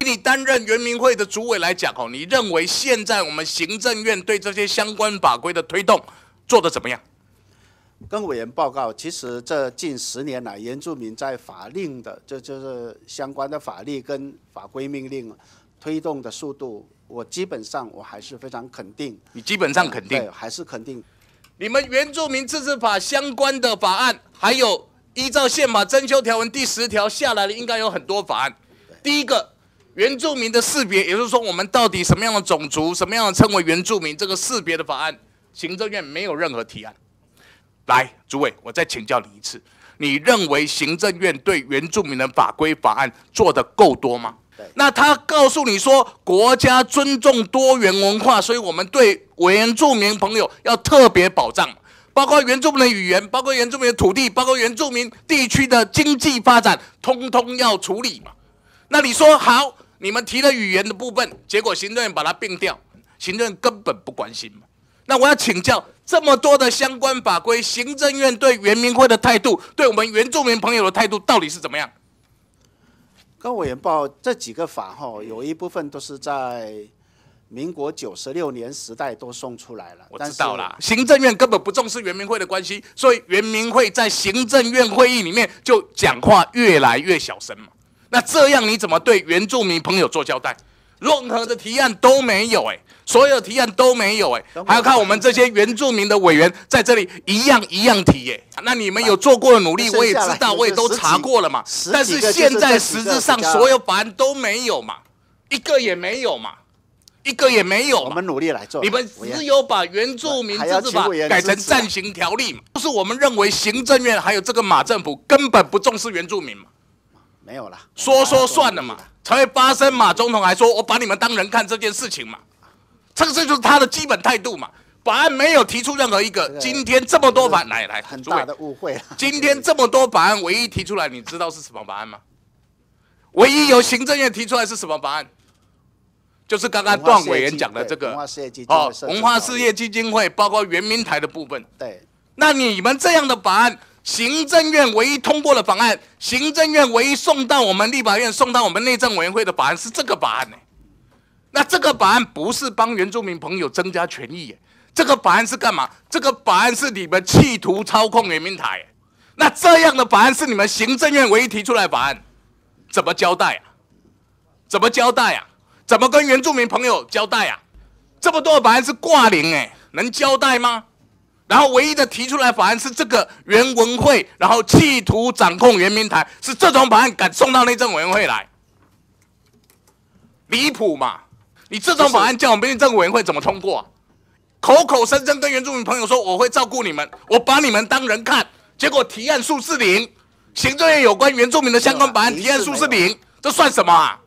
你担任圆民会的主委来讲哦，你认为现在我们行政院对这些相关法规的推动做的怎么样？跟委员报告，其实这近十年来原住民在法令的，这就是相关的法律跟法规命令。推动的速度，我基本上我还是非常肯定。你基本上肯定，还是肯定。你们原住民自治法相关的法案，还有依照宪法征修条文第十条下来的，应该有很多法案。第一个，原住民的识别，也就是说，我们到底什么样的种族，什么样的称为原住民，这个识别的法案，行政院没有任何提案。来，诸位，我再请教你一次，你认为行政院对原住民的法规法案做的够多吗？那他告诉你说，国家尊重多元文化，所以我们对原住民朋友要特别保障，包括原住民的语言，包括原住民的土地，包括原住民地区的经济发展，通通要处理嘛。那你说好，你们提了语言的部分，结果行政院把它并掉，行政院根本不关心嘛。那我要请教这么多的相关法规，行政院对原民会的态度，对我们原住民朋友的态度到底是怎么样？《公委员报》这几个法号有一部分都是在民国九十六年时代都送出来了，我知道了。行政院根本不重视原民会的关系，所以原民会在行政院会议里面就讲话越来越小声嘛。那这样你怎么对原住民朋友做交代？任何的提案都没有，哎，所有提案都没有，哎，还要看我们这些原住民的委员在这里一样一样提，哎，那你们有做过的努力，我也知道，我也都查过了嘛，但是现在实质上所有法案都没有嘛，一个也没有嘛，一个也没有。我们努力来做，你们只有把原住民自治法改成暂行条例嘛，就是我们认为行政院还有这个马政府根本不重视原住民嘛，没有了，说说算了嘛。才会发生马总统还说：“我把你们当人看这件事情嘛，这个就是他的基本态度嘛。”法案没有提出任何一个今天这么多案来来，很大的误会。今天这么多案，唯一提出来，你知道是什么法案吗？唯一由行政院提出来是什么法案？就是刚刚段委员讲的这个哦，文化事业基金会包括圆明台的部分。对，那你们这样的案。行政院唯一通过的法案，行政院唯一送到我们立法院、送到我们内政委员会的法案是这个法案哎，那这个法案不是帮原住民朋友增加权益，这个法案是干嘛？这个法案是你们企图操控人民台那这样的法案是你们行政院唯一提出来法案，怎么交代啊？怎么交代呀？怎么跟原住民朋友交代呀？这么多法案是挂零哎，能交代吗？然后唯一的提出来法案是这个原文会，然后企图掌控原民台，是这种法案敢送到内政委员会来，离谱嘛？你这种法案叫我们内政委员会怎么通过？口口声声跟原住民朋友说我会照顾你们，我把你们当人看，结果提案数是零，行政院有关原住民的相关法案提案数是零，这算什么啊？